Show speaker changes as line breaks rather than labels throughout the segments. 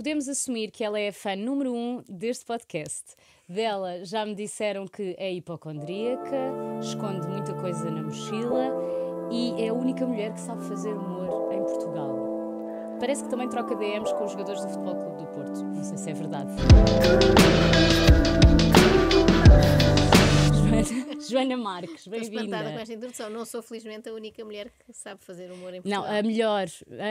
podemos assumir que ela é a fã número um deste podcast. Dela já me disseram que é hipocondríaca, esconde muita coisa na mochila e é a única mulher que sabe fazer humor em Portugal. Parece que também troca DMs com os jogadores do Futebol Clube do Porto. Não sei se é verdade. Joana Marques, bem-vinda. Estou com esta introdução. Não sou, felizmente, a única mulher
que sabe fazer humor em Portugal. Não, a
melhor.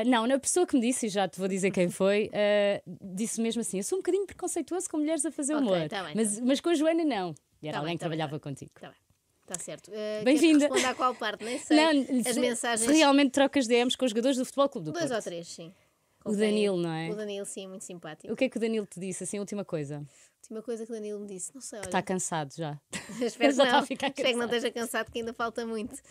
não, na pessoa que me disse, e já te vou dizer quem foi, uh, disse mesmo assim: eu sou um bocadinho preconceituoso com mulheres a fazer okay, humor. Tá bem, mas, tá mas com a Joana, não. E era tá alguém que tá trabalhava tá contigo. Está bem. Está
certo. Uh, Bem-vinda. Responda a qual parte, nem sei. Não, As se, mensagens. Se realmente
trocas DMs com os jogadores do Futebol Clube do Dois Porto. ou três, sim. Com o Danilo, não é? O
Danilo, sim, muito simpático. O que é
que o Danilo te disse, assim, a última coisa?
última coisa que o Danilo me disse. Não sei, Está
cansado já. Espero já que não. Espero que não esteja
cansado, que ainda falta muito. Uh,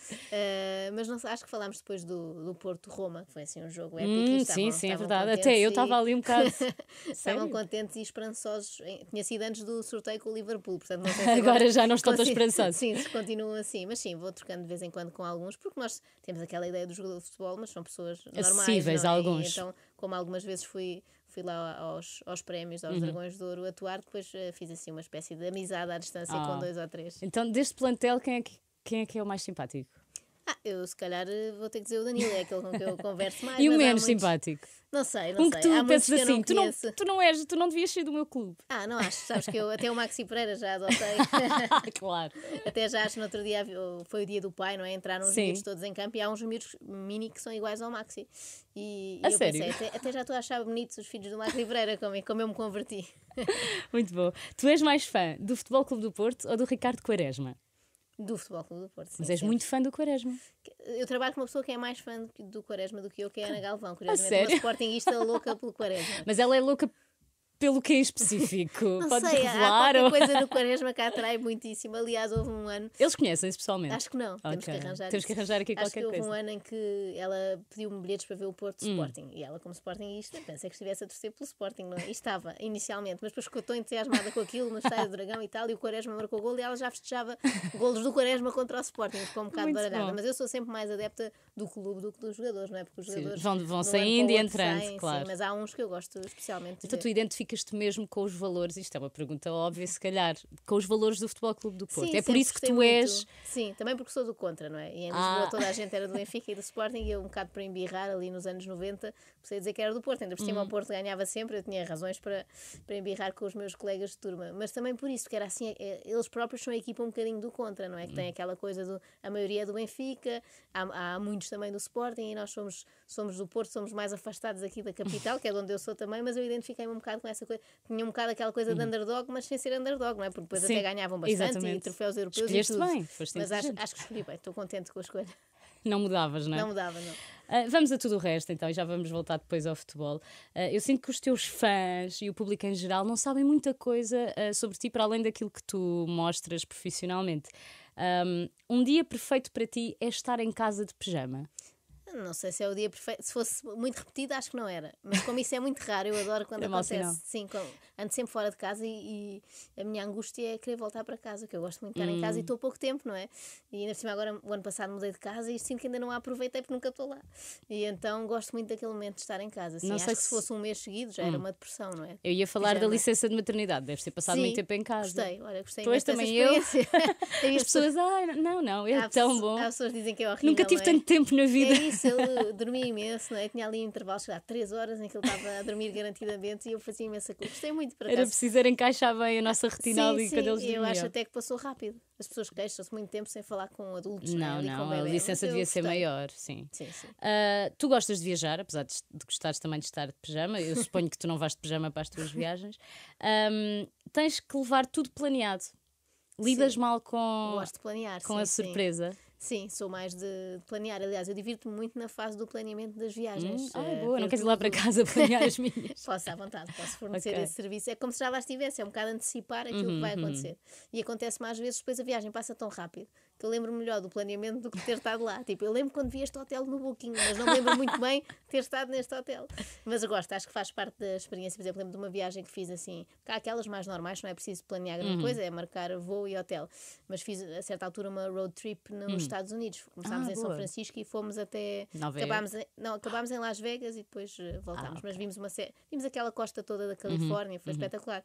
mas não, acho que falámos depois do, do Porto-Roma, que foi assim um jogo épico. Hum, estavam, sim, sim, é verdade. Até eu estava ali um bocado. estavam contentes e esperançosos. Tinha sido antes do sorteio com o Liverpool, portanto não sei agora, agora já não estou tão esperançoso Sim, continuam assim. Mas sim, vou trocando de vez em quando com alguns, porque nós temos aquela ideia do jogador de futebol, mas são pessoas normais. Acessíveis, é? alguns. E, então, como algumas vezes fui fui lá aos, aos prémios, aos uhum. Dragões de Ouro atuar, depois uh, fiz assim uma espécie de amizade à distância com ah. dois
ou três. Então, deste plantel, quem é que, quem é, que é o mais simpático?
Ah, eu se calhar eh, vou ter que dizer o Danilo, é aquele com que eu converso mais. e o menos muitos... simpático. Não sei, não um sei. que tu há pensas assim, não tu, não, tu, não és, tu não devias ser do meu clube. Ah, não acho, sabes que eu até o Maxi Pereira já adotei. claro. Até já acho que no outro dia foi o dia do pai, não é? Entraram os Sim. miúdos todos em campo e há uns miúdos mini que são iguais ao Maxi. E, e eu sério? pensei, até, até já estou a achar bonitos os filhos do Maxi Pereira, como, é, como eu me converti.
Muito bom. Tu és mais fã do Futebol Clube do Porto ou do Ricardo Quaresma?
Do Futebol Clube do Porto.
Sim, Mas és sempre. muito fã do Quaresma.
Eu trabalho com uma pessoa que é mais fã do Quaresma do que eu, que é a Ana Galvão, curiosamente. Uma sportingista louca pelo Quaresma.
Mas ela é louca pelo que em é específico? Não Podes sei, revelar? Há ou... coisa do
Quaresma que atrai muitíssimo. Aliás, houve um ano. Eles
conhecem-se pessoalmente? Acho que não. Okay. Temos que arranjar. Temos que arranjar aqui Acho qualquer coisa. Acho que houve um
ano em que ela pediu-me bilhetes para ver o Porto hum. Sporting. E ela, como Sportingista, é pensa que estivesse a torcer pelo Sporting. Não? É? E estava, inicialmente. Mas depois ficou tão entusiasmada com aquilo, no estádio do Dragão e tal. E o Quaresma marcou o gol e ela já festejava golos do Quaresma contra o Sporting. Ficou um bocado Muito baralhada. Bom. Mas eu sou sempre mais adepta do clube do que dos jogadores, não é? Porque os jogadores. Sim, vão vão saindo e entrando, claro. Sim, mas há uns que eu gosto especialmente.
Então tu identificas identificas-te mesmo com os valores? Isto é uma pergunta óbvia, se calhar, com os valores do Futebol Clube do Porto. Sim, é por isso que tu muito. és.
Sim, também porque sou do contra, não é? E em Lisboa ah. toda a gente era do Benfica e do Sporting, e eu, um bocado para embirrar ali nos anos 90, comecei a dizer que era do Porto. Ainda por cima, hum. o Porto ganhava sempre, eu tinha razões para, para embirrar com os meus colegas de turma. Mas também por isso, que era assim, é, é, eles próprios são a equipa um bocadinho do contra, não é? Que tem hum. aquela coisa do. A maioria é do Benfica, há, há muitos também do Sporting, e nós somos, somos do Porto, somos mais afastados aqui da capital, que é de onde eu sou também, mas eu identifiquei-me um bocado com essa essa coisa. Tinha um bocado aquela coisa de uhum. underdog, mas sem ser underdog, não é? Porque depois Sim, até ganhavam bastante exatamente. e troféus europeus Escolheste e tudo. bem, Mas acho, acho que escolhi bem, estou contente com a escolha.
Não mudavas, não é? Não mudava, não. Uh, vamos a tudo o resto, então, e já vamos voltar depois ao futebol. Uh, eu sinto que os teus fãs e o público em geral não sabem muita coisa uh, sobre ti, para além daquilo que tu mostras profissionalmente. Um, um dia perfeito para ti é estar em casa de pijama.
Não sei se é o dia perfeito. Se fosse muito repetido, acho que não era. Mas como isso é muito raro, eu adoro quando é acontece. Sim, quando ando sempre fora de casa e, e, a minha angústia é querer voltar para casa, que eu gosto muito de estar hum. em casa e hum. estou pouco tempo, não é? E ainda por cima, agora, o ano passado mudei de casa e sinto que ainda não a aproveitei porque nunca estou lá. E então gosto muito daquele momento de estar em casa. Assim, não acho sei que se fosse um mês seguido já hum. era uma depressão, não é? Eu ia falar da é. licença
de maternidade, deve ter passado Sim, muito tempo em casa. Gostei, olha,
gostei pois, também eu.
As pessoas, ah, não, não, é há tão bom. as pessoas dizem que é horrível. Nunca tive é? tanto tempo na é vida. É eu ele
dormia imenso, não é? tinha ali intervalos, de 3 horas em que ele estava a dormir garantidamente e eu fazia imensa culpa. Gostei muito para Era preciso
era encaixar bem a nossa retina sim, ali sim, quando eles dormiam. Eu acho
até que passou rápido. As pessoas queixam-se muito tempo sem falar com adultos. Não, é? não, a licença devia ser maior,
sim. sim, sim. Uh, tu gostas de viajar, apesar de, gostares também de estar de pijama. Eu suponho que tu não vais de pijama para as tuas viagens. Um, tens que levar tudo planeado. Lidas sim. mal com, com a surpresa.
Sim, sou mais de planear. Aliás, eu divirto-me muito na fase do planeamento das viagens. Hum, ah, boa, não queres ir lá para casa planear as minhas? posso, à vontade, posso fornecer okay. esse serviço. É como se já lá estivesse, é um bocado antecipar aquilo uhum, que vai uhum, uhum. acontecer. Uhum. E acontece mais vezes, depois a viagem passa tão rápido que eu lembro melhor do planeamento do que ter estado lá. Tipo, eu lembro quando vi este hotel no Booking, mas não lembro muito bem ter estado neste hotel. Mas eu gosto, acho que faz parte da experiência. Por exemplo, lembro de uma viagem que fiz assim, há aquelas mais normais, não é preciso planear grande uhum. coisa, é marcar voo e hotel. Mas fiz a certa altura uma road trip nos uhum. Estados Unidos. Começámos ah, em boa. São Francisco e fomos até. acabámos em, não, acabámos em Las Vegas e depois eh, ah, voltámos. Ah, okay. Mas vimos, uma, vimos aquela costa toda da uhum. Califórnia, uhum. foi espetacular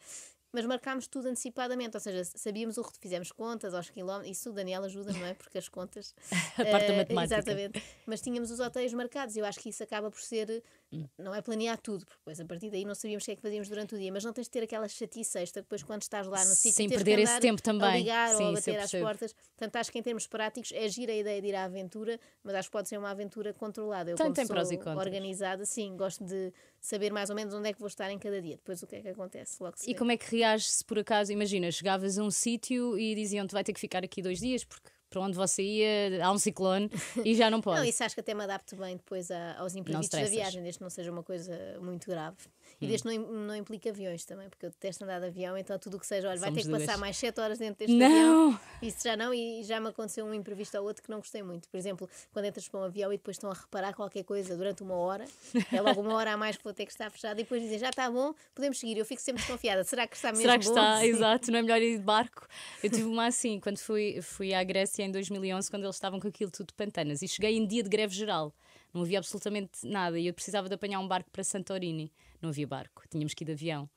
mas marcámos tudo antecipadamente, ou seja, sabíamos o que fizemos contas aos quilómetros, isso o Daniel ajuda, não é? Porque as contas. a parte uh, da eh, matemática. Exatamente. Mas tínhamos os hotéis marcados, eu acho que isso acaba por ser. Hum. Não é planear tudo, porque depois a partir daí não sabíamos o que é que fazíamos durante o dia, mas não tens de ter aquela chatice extra depois quando estás lá no sítio. Sem perder esse tempo também. A ligar Sim, ou a bater às portas. Portanto, acho que em termos práticos é gira a ideia de ir à aventura, mas acho que pode ser uma aventura controlada. Eu, Tanto como tem sou prós e organizada, sim, gosto de saber mais ou menos onde é que vou estar em cada dia. Depois o que é que acontece? Logo e vê. como é
que reage se por acaso, imagina, chegavas a um sítio e diziam-te vai ter que ficar aqui dois dias porque para onde você ia, há um ciclone e já não pode. não,
isso acho que até me adapto bem depois a, aos imprevistos da viagem, desde que não seja uma coisa muito grave. E hum. deste não, não implica aviões também, porque eu detesto andar de avião, então tudo o que seja, olha, vai Somos ter que passar mais 7 horas dentro deste não. avião. Isso já não, e já me aconteceu um imprevisto ao outro que não gostei muito. Por exemplo, quando entras para um avião e depois estão a reparar qualquer coisa durante uma hora, é logo uma hora a mais que vou ter que estar fechado e depois dizem já está bom, podemos seguir. Eu fico sempre desconfiada, será que está mesmo Será que está, exato,
não é melhor ir de barco? Eu tive uma assim, quando fui, fui à Grécia em 2011, quando eles estavam com aquilo tudo de pantanas, e cheguei em dia de greve geral não havia absolutamente nada e eu precisava de apanhar um barco para Santorini não havia barco, tínhamos que ir de avião.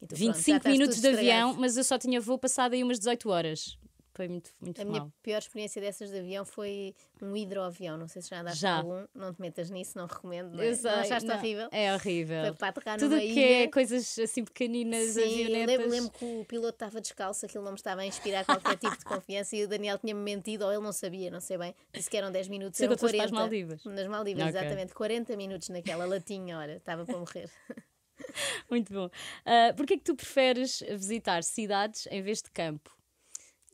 E 25 pronto, minutos de avião, mas eu só tinha voo passado aí umas 18 horas. Foi muito, muito A mal. minha pior
experiência dessas de avião foi um hidroavião. Não sei se já andaste já. algum. Não te metas nisso, não recomendo. Não, é? não achaste não. horrível? É
horrível. Foi para aterrar Tudo que ilha. é coisas assim pequeninas, avionetas. Lembro, lembro
que o piloto estava descalço, aquilo não me estava a inspirar qualquer tipo de confiança e o Daniel tinha-me mentido ou ele não sabia, não sei bem. Disse que eram 10 minutos, Sei eram 40. Nas Maldivas. Nas Maldivas, okay. exatamente. 40
minutos naquela latinha, olha, Estava para morrer. Muito bom. Uh, Porquê é que tu preferes visitar cidades em vez de campo?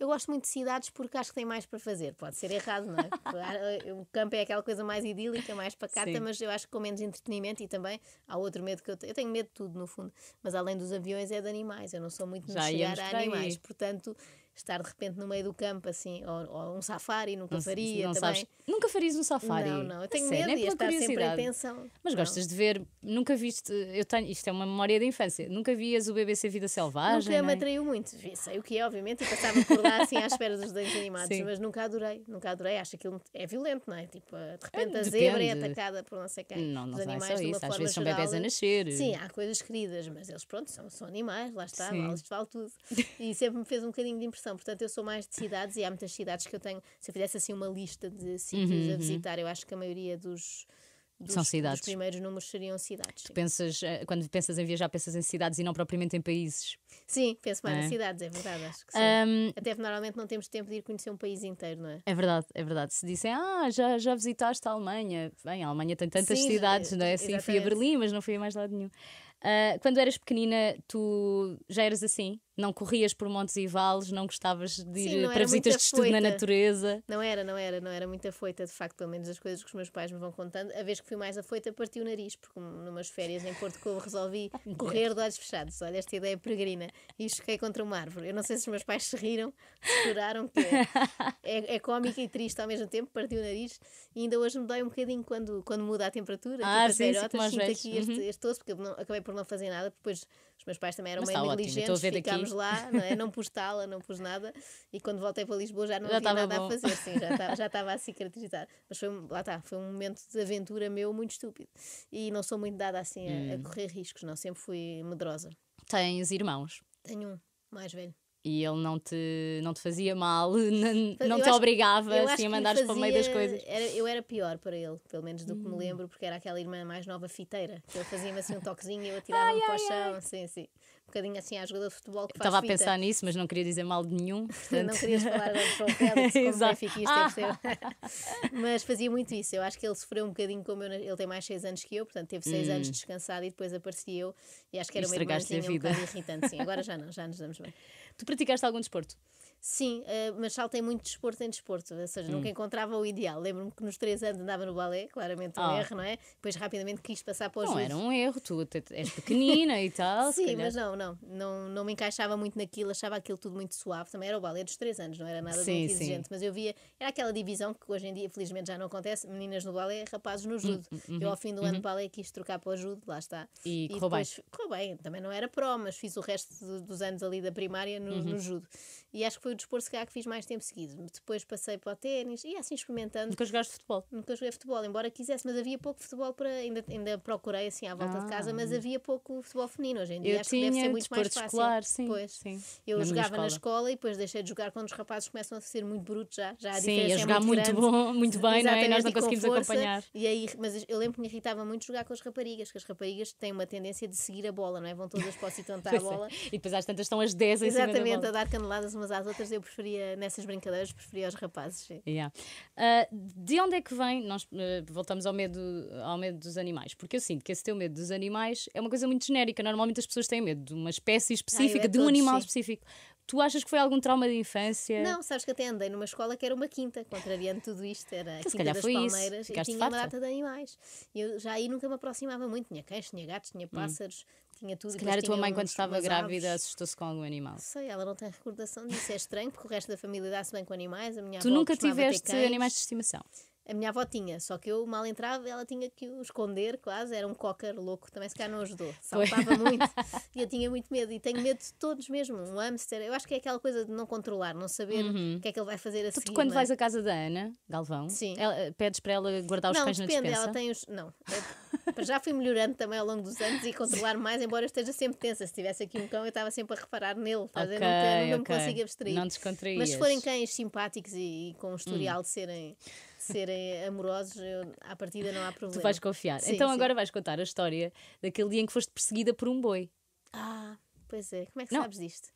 Eu gosto muito de cidades porque acho que tem mais para fazer. Pode ser errado, não é? o campo é aquela coisa mais idílica, mais pacata, Sim. mas eu acho que com menos entretenimento e também há outro medo que eu tenho. Eu tenho medo de tudo, no fundo. Mas além dos aviões, é de animais. Eu não sou muito de é chegar a animais. Portanto, estar de repente no meio do campo, assim, ou, ou um safari, nunca não, faria não também. Sabes, nunca farias um safari? Não, não, eu tenho Sei, medo de estar sempre em atenção
Mas não. gostas de ver, nunca viste, eu tenho, isto é uma memória da infância, nunca vias o BBC Vida Selvagem? Nunca me atraiu
muito, sei o que é, obviamente, e passava por lá assim à espera dos desenhos animados, Sim. mas nunca adorei, nunca adorei, acho que aquilo é violento, não é? Tipo, eh, de repente é, a zebra é atacada por não sei quem, não, não os animais é só isso, às vezes geral. são bebés a nascer. Sim, há coisas queridas, mas eles, pronto, são, são animais, lá está, vale, isto vale tudo. E sempre é me fez um bocadinho de impressão Portanto, eu sou mais de cidades e há muitas cidades que eu tenho. Se eu fizesse assim uma lista de sítios uhum, a uhum. visitar, eu acho que a maioria dos. Dos, São cidades. Os primeiros números seriam cidades.
pensas, eh, quando pensas em viajar, pensas em cidades e não propriamente em países. Sim, penso mais é? em cidades,
é verdade, acho que sim. Um, Até normalmente não temos tempo de ir conhecer um país inteiro, não é?
É verdade, é verdade. Se dissem, ah, já, já visitaste a Alemanha. Bem, a Alemanha tem tantas sim, cidades, eh, não é? Sim, fui a Berlim, mas não fui a mais lado nenhum. Uh, quando eras pequenina, tu já eras assim? não corrias por montes e vales, não gostavas de ir Sim, para visitas de estudo na natureza.
Não era, não era, não era muito afoita, de facto, pelo menos as coisas que os meus pais me vão contando. A vez que fui mais afoita, parti o nariz, porque numas férias em Porto Covo resolvi correr de olhos fechados. Olha, esta ideia é peregrina. E choquei contra uma árvore. Eu não sei se os meus pais se riram, choraram, porque é, é, é, é cómica e triste ao mesmo tempo, parti o nariz. E ainda hoje me dói um bocadinho quando, quando muda a temperatura. Ah, tipo sim, as beirotas, sim, sinto aqui uhum. este, osso, porque não, acabei por não fazer nada, depois os meus pais também eram meio negligentes, ficámos lá, não, é? não pus tala, não pus nada, e quando voltei para Lisboa já não já havia nada bom. a fazer, sim, tá, já estava a cicatrizar. Mas foi, lá está, foi um momento de aventura meu muito estúpido. E não sou muito dada assim a, hum. a correr riscos, não, sempre fui
medrosa. Tens irmãos?
Tenho um, mais velho.
E ele não te, não te fazia mal, não, te obrigava assim, a mandar fazia, para o meio das coisas.
Era, eu era pior para ele, pelo menos do hum. que me hum. lembro, porque era aquela irmã mais nova fiteira. Que ele fazia-me assim um toquezinho e eu atirava-me para o chão, assim, assim. Um bocadinho assim à jogada de futebol que Estava a fita. pensar
nisso, mas não queria dizer mal de nenhum. Portanto... não querias falar de como ah.
é Mas fazia muito isso. Eu acho que ele sofreu um bocadinho como eu. Ele tem mais 6 anos que eu, portanto teve 6 hum. anos descansado e depois aparecia eu. E acho que era uma irmãzinha um bocado irritante. Sim, agora já não, já nos damos bem.
Tu praticaste algum desporto? Sim,
eh, mas saltei muito desporto em desporto, ou seja, hum. nunca encontrava o ideal. Lembro-me que nos 3 anos andava no balé, claramente um oh. erro, não é? Depois rapidamente quis passar para o Não, era
um erro, tu és pequenina e tal. Sim, mas não,
não, não, não me encaixava muito naquilo, achava aquilo tudo muito suave. Também era o balé dos 3 anos, não era nada sim, muito exigente, sim. mas eu via, era aquela divisão que hoje em dia, felizmente, já não acontece: meninas no balé, rapazes no judo. Hum, hum, uhum, eu, ao fim do uhum. ano de uhum. balé, quis trocar para o judo, lá está. E, e correu depois, bem. Correu bem, também não era pró, mas fiz o resto dos anos ali da primária no, uhum. no judo. E acho que foi foi o desporto, se calhar, que fiz mais tempo seguido. Depois passei para o ténis e assim experimentando. Nunca jogaste futebol? Nunca joguei futebol, embora quisesse, mas havia pouco futebol para. Ainda, ainda procurei assim à volta ah. de casa, mas ah. havia pouco futebol feminino. Hoje em dia eu acho tinha, que deve ser muito mais fácil. Escolar, sim, pois. Sim. Eu na jogava escola. na escola e depois deixei de jogar quando os rapazes começam a ser muito brutos já. já a sim, a é jogar é muito, muito bom, muito bem, não é? nós não conseguimos força, acompanhar. E aí, mas eu lembro que me irritava muito jogar com as raparigas, que as raparigas têm uma tendência de seguir a bola, não é? Vão todas para o sítio onde está a bola. e depois
às tantas estão as 10 em Exatamente, a
dar caneladas umas às outras eu preferia,
nessas brincadeiras, preferia os rapazes. Yeah. Uh, de onde é que vem? Nós uh, voltamos ao medo, ao medo dos animais, porque eu sinto que esse teu medo dos animais é uma coisa muito genérica. Normalmente as pessoas têm medo de uma espécie específica, é de um animal sim. específico. Tu achas que foi algum trauma de infância? Não,
sabes que até andei numa escola que era uma quinta, contrariando tudo isto, era a então, quinta das palmeiras e tinha uma data de animais. Eu já aí nunca me aproximava muito, tinha cães, tinha gatos, tinha hum. pássaros, hum. tinha tudo. Se calhar a tua mãe, quando estava grávida,
assustou-se com algum animal.
Sei, ela não tem recordação disso, é estranho, porque o resto da família dá-se bem com animais, a minha Tu nunca tiveste animais de estimação? A minha avó tinha, só que eu mal entrava ela tinha que o esconder quase, era um cocker louco, também se calhar não ajudou, saltava muito e eu tinha muito medo e tenho medo de todos mesmo, um hamster, eu acho que é aquela coisa de não controlar, não saber uhum. o que é que ele vai fazer a tu, seguir. quando não? É? vais à
casa da Ana Galvão, Sim. Ela, eh, pedes para ela guardar os não, pés depende, na despensa? ela tem
os... Não, eu, é, já fui melhorando também ao longo dos anos e controlar mais, embora esteja sempre tensa, se tivesse aqui um cão eu estava sempre a reparar nele, okay, dizer, nunca, nunca okay. me consigo abstrair. Não descontraías. Mas se forem cães simpáticos e, e com um hum. historial hum. de serem serem amorosos, eu, à partida não há problema. Tu vais confiar. Sim, então sim. agora
vais contar a história daquele dia em que foste perseguida por um boi.
Ah, pois é. Como é que não. sabes disto?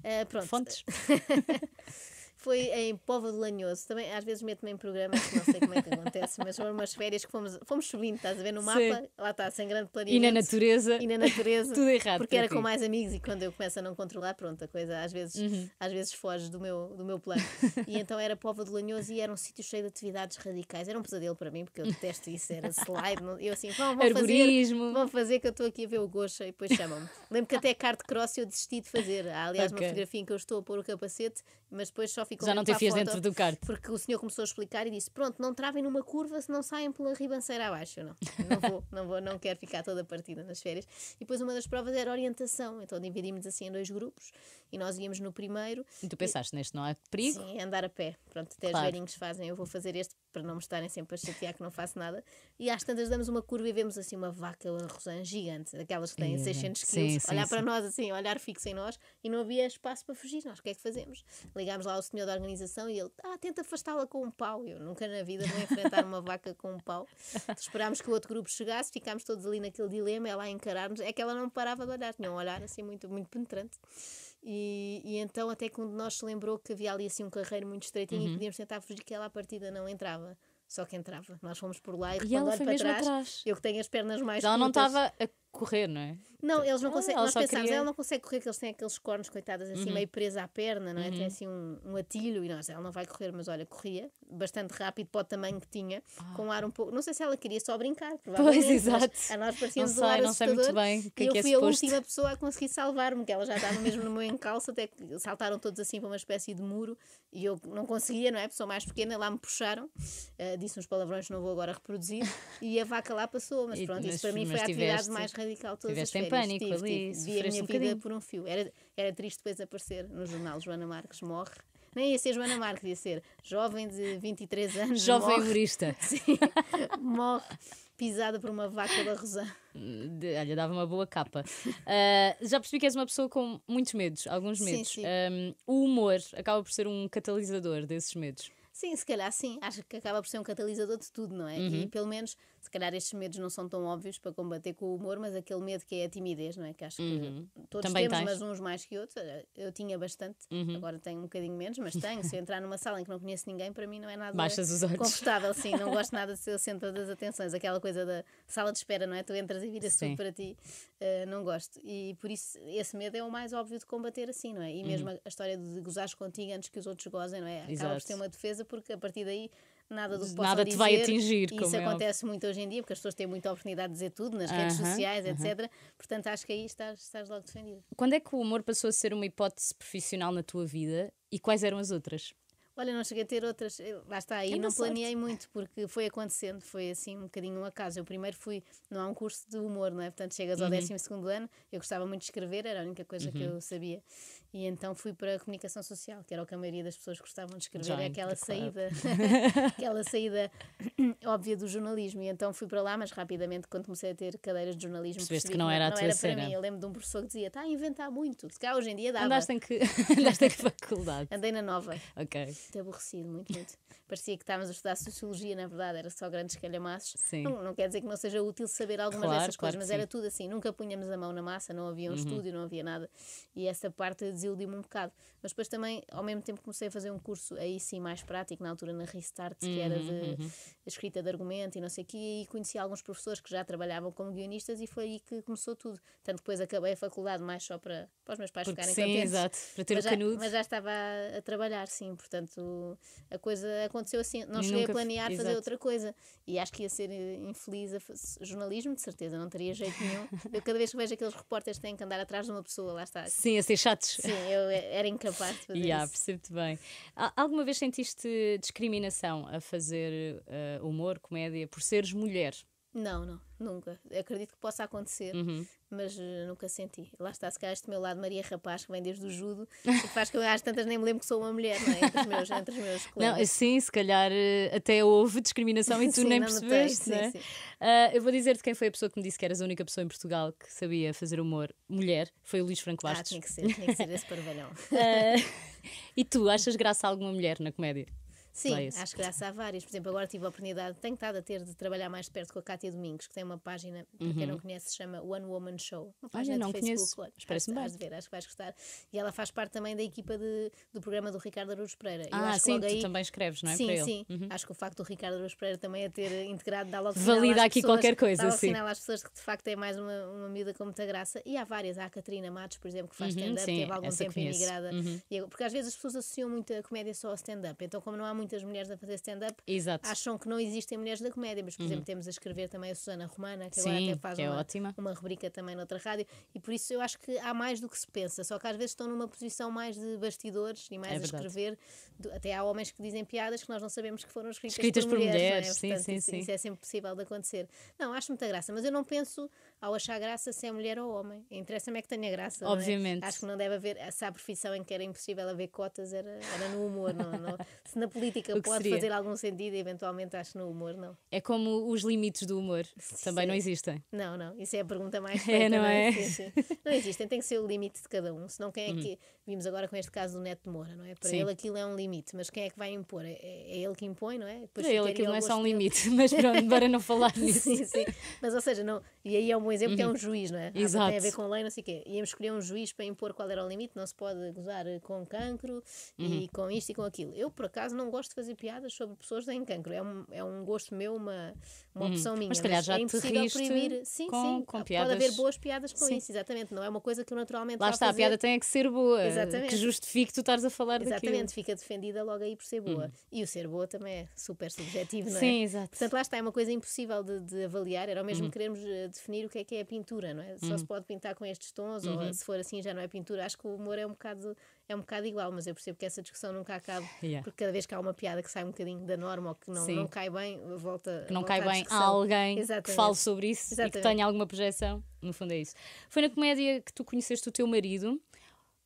Uh, pronto. Fontes. foi em Povo de Lanhoso. Também, às vezes meto-me em programas que não sei como é que acontece, mas foram umas férias que fomos, fomos subindo, estás a ver, no mapa, Sim. lá está, sem grande planeamento. E na natureza. E na natureza. tudo errado. Porque era com mais amigos e quando eu começo a não controlar, pronto, a coisa às vezes, uhum. às vezes foge do meu, do meu plano. e então era Povo de Lanhoso e era um sítio cheio de atividades radicais. Era um pesadelo para mim, porque eu detesto isso, era slide. Eu assim, vão, vão Arborismo. fazer. Vão fazer que eu estou aqui a ver o gosto e depois chamam-me. Lembro que até carte cross eu desisti de fazer. Há aliás okay. uma fotografia em que eu estou a pôr o capacete, mas depois só fiz ficou Já não te fias dentro do kart. Porque o senhor começou a explicar e disse: pronto, não travem numa curva se não saem pela ribanceira abaixo. Eu não, não vou, não vou, não quero ficar toda partida nas férias. E depois uma das provas era orientação, então dividimos assim em dois grupos e nós íamos no primeiro.
E tu pensaste e... neste, não há perigo?
Sim, andar a pé. Pronto, até claro. os velhinhos fazem, eu vou fazer este para não me estarem sempre a chatear que não faço nada. E às tantas damos uma curva e vemos assim uma vaca rosã gigante, daquelas que têm 600 quilos, sim, olhar sim. para nós assim, olhar fixo em nós e não havia espaço para fugir. Nós o que é que fazemos? Ligámos lá ao senhor da organização e ele, ah, tenta afastá-la com um pau. Eu nunca na vida vou enfrentar uma vaca com um pau. Esperámos que o outro grupo chegasse, ficámos todos ali naquele dilema, ela a encararmos. É que ela não parava de olhar, tinha um olhar assim muito, muito penetrante. E, e, então até que um de nós se lembrou que havia ali assim um carreiro muito estreitinho uhum. e podíamos tentar fugir que ela à partida não entrava. Só que entrava. Nós fomos
por lá e, e ela foi para mesmo trás, atrás.
Eu que tenho as pernas mais Ela curtas. não estava
correr, não é? Não, eles não conseguem. Ah, nós pensámos, queria... ela não consegue
correr, que eles têm aqueles cornos, coitadas, assim uhum. meio presa à perna, não é? Uhum. Tem assim um, um, atilho e nós, ela não vai correr, mas olha, corria bastante rápido para o tamanho que tinha, ah. com ar um pouco. Não sei se ela queria só brincar, provavelmente. Pois, exato. A nós parecíamos não sei, ar não sei muito bem que é e eu que é fui suposto. a última pessoa a conseguir salvar-me, que ela já estava mesmo no meu encalço, até que saltaram todos assim para uma espécie de muro e eu não conseguia, não é? pessoa mais pequena, lá me puxaram, uh, disse uns palavrões que não vou agora reproduzir e a vaca lá passou, mas pronto, e, isso para mim foi a atividade mais radical todas Tiveste as férias. em pânico tive, ali. Tive, vi a minha um vida bocadinho. por um fio. Era, era triste depois aparecer no jornal Joana Marques morre. Nem ia ser Joana Marques, ia ser jovem de 23 anos. Jovem
humorista. Sim,
morre pisada por uma vaca da Rosã.
Olha, dava uma boa capa. Uh, já percebi que és uma pessoa com muitos medos, alguns medos. Sim, sim. Ah, um, o humor acaba por ser um catalisador desses medos.
Sim, se calhar sim. Acho que acaba por ser um catalisador de tudo, não é? Uhum. E pelo menos, se calhar estes medos não são tão óbvios para combater com o humor, mas aquele medo que é a timidez, não é? Que acho que uhum. todos Também temos, tens. mas uns mais que outros. Eu tinha bastante, uhum. agora tenho um bocadinho menos, mas tenho. Se eu entrar numa sala em que não conheço ninguém, para mim não é nada Baixas os olhos. confortável, sim. Não gosto nada de ser o centro das atenções. Aquela coisa da sala de espera, não é? Tu entras e vira-se tudo para ti. Uh, não gosto. E por isso, esse medo é o mais óbvio de combater assim, não é? E mesmo a, uhum. a história de gozares contigo antes que os outros gozem, não é? Acaba Exato. por ter uma defesa coisa, porque a partir daí nada do que nada te dizer, vai atingir. isso é acontece é. muito hoje em dia, porque as pessoas têm muita oportunidade de dizer tudo nas uh -huh, redes sociais, uh -huh. etc. Portanto, acho que aí estás, estás logo defendido.
Quando é que o humor passou a ser uma hipótese profissional na tua vida e quais eram as outras?
Olha, não cheguei a ter outras. Eh, lá está, aí é não planeei sorte. muito, porque foi acontecendo, foi assim um bocadinho um acaso. Eu primeiro fui, não há um curso de humor, não é? Portanto, chegas ao uhum. 12 ano, eu gostava muito de escrever, era a única coisa uhum. que eu sabia. E então fui para a comunicação social, que era o que a maioria das pessoas gostavam de escrever, é aquela saída, aquela saída óbvia do jornalismo. E então fui para lá, mas rapidamente, quando comecei a ter cadeiras de jornalismo, percebi que não era, não, não era para mim. Eu lembro de um professor que dizia: está a inventar muito, se cá hoje em dia dá. Andaste em que, andaste
em que faculdade?
Andei na nova. Ok. Muito aborrecido, muito, muito. Parecia que estávamos a estudar sociologia, na verdade, era só grandes calhamaços. Não, não quer dizer que não seja útil saber algumas claro, dessas claro coisas, mas era tudo assim, nunca punhamos a mão na massa, não havia um uhum. estúdio, não havia nada. E essa parte desiludiu-me um bocado. Mas depois também, ao mesmo tempo, comecei a fazer um curso aí sim mais prático, na altura na Restart, que era uhum, de uhum. escrita de argumento e não sei o quê, e aí conheci alguns professores que já trabalhavam como guionistas e foi aí que começou tudo. Tanto depois acabei a faculdade mais só para, para os meus pais Porque ficarem sim, contentes. Exato, para ter mas o canudo. Já, mas já estava a, a trabalhar, sim, portanto Portanto, a coisa aconteceu assim. Não cheguei a planear fazer outra coisa. E acho que ia ser eh, infeliz a jornalismo, de certeza, não teria jeito nenhum. Eu cada vez que vejo aqueles repórteres têm que andar atrás de uma pessoa, lá está. Sim, a ser chatos. Sim, eu era incapaz de fazer yeah,
isso. percebo-te bem. Alguma vez sentiste discriminação a fazer uh, humor, comédia, por seres mulher?
Não, não, nunca. Acredito que possa acontecer, uhum. mas uh, nunca senti. Lá está, se calhar, este meu lado, Maria Rapaz, que vem desde o judo, e que faz que eu às tantas nem me lembro que sou uma mulher,
não é? Entre os meus, entre os meus colegas. Não, sim, se calhar eh, até houve discriminação e tu sim, nem não percebeste, não é? Sim, sim. Uh, ah, eu vou dizer-te quem foi a pessoa que me disse que eras a única pessoa em Portugal que sabia fazer humor, mulher, foi o Luís Franco ah, Bastos. Ah, tinha que ser, tinha que ser esse parvalhão. Uh, e tu, achas graça a alguma mulher na comédia? É sim, acho que
graças a várias. Por exemplo, agora tive a oportunidade, tenho estado a ter de trabalhar mais de perto com a Cátia Domingos, que tem uma página, para uhum. quem não uhum. conhece, se chama One Woman Show. Uma página Olha, não de Facebook. Conheço. Mas parece-me bem. ver, acho que vais gostar. E ela faz parte também da equipa de, do programa do Ricardo Aruz Pereira. Ah, acho sim, que aí... tu também escreves, não é? Sim, sim. Uhum. Acho que o facto do Ricardo Aruz Pereira também a ter integrado dá logo Valida aqui pessoas, qualquer coisa, dá logo sim. às pessoas que de facto é mais uma, uma miúda com muita graça. E há várias. Há a Catarina Matos, por exemplo, que faz uhum, stand-up, teve algum tempo emigrada. Uhum. E, porque às vezes as pessoas associam muito a comédia só ao stand-up. Então, como não há muito muitas mulheres a fazer stand-up acham que não existem mulheres da comédia, mas, por uhum. exemplo, temos a escrever também a Susana Romana, que Sim, agora até faz é uma, ótima. uma rubrica também noutra rádio, e por isso eu acho que há mais do que se pensa, só que às vezes estão numa posição mais de bastidores e mais é a escrever. Do, até há homens que dizem piadas que nós não sabemos que foram escritas, escritas por, por mulheres, é? mulheres é? sim, Portanto, sim, sim. isso é sempre possível de acontecer. Não, acho muita graça, mas eu não penso ao achar graça se é mulher ou homem. Interessa-me é que tenha graça. É? Obviamente. É? Acho que não deve haver. Se há profissão em que era impossível haver cotas, era, era no humor, não, não. Se na política pode seria? fazer algum sentido, eventualmente acho no humor, não.
É como os limites do humor sim, também não existem.
Não, não. Isso é a pergunta mais é, feita, é, não, é? é? não existem, tem que ser o limite de cada um. Senão, quem é que. Uhum. Vimos agora com este caso do Neto de Moura, não é? Para ele aquilo é um limite, mas quem é que vai impor? É, é ele que impõe, não é? Depois para ele aquilo não é só um dele. limite,
mas pronto, para não falar nisso. sim, sim.
Mas ou seja, não. E aí é um exemplo uhum. que é uhum. um juiz, não é? Exato. Ah, tem a ver com lei, não sei o quê. Íamos escolher um juiz para impor qual era o limite, não se pode gozar com cancro uhum. e com isto e com aquilo. Eu, por acaso, não gosto de fazer piadas sobre pessoas que têm cancro. É um, é um gosto meu, uma,
uma uhum. opção minha. Mas, calhar, já é impossível proibir. Sim, com, sim. Com pode haver boas piadas com sim. isso,
exatamente. Não é uma coisa que eu naturalmente Lá está, fazer. a piada tem é que ser boa. Exatamente. Que justifique
tu estares a falar exatamente, daquilo. Exatamente, fica
defendida logo aí por ser boa. Uhum. E o ser boa também é super subjetivo, não é? Sim, exato. Portanto, lá está, é uma coisa impossível de, de avaliar. Era o mesmo uhum. queremos eh, definir o que que é que é a pintura, não é? Só hum. se pode pintar com estes tons, uhum. ou se for assim já não é pintura. Acho que o humor é um bocado, é um bocado igual, mas eu percebo que essa discussão nunca acaba, yeah. porque cada vez que há uma piada que sai um bocadinho da norma ou que não, não cai bem, volta. Que não volta cai bem a alguém Exatamente. que fale sobre isso Exatamente. e que tenha alguma
projeção. No fundo é isso. Foi na comédia que tu conheceste o teu marido.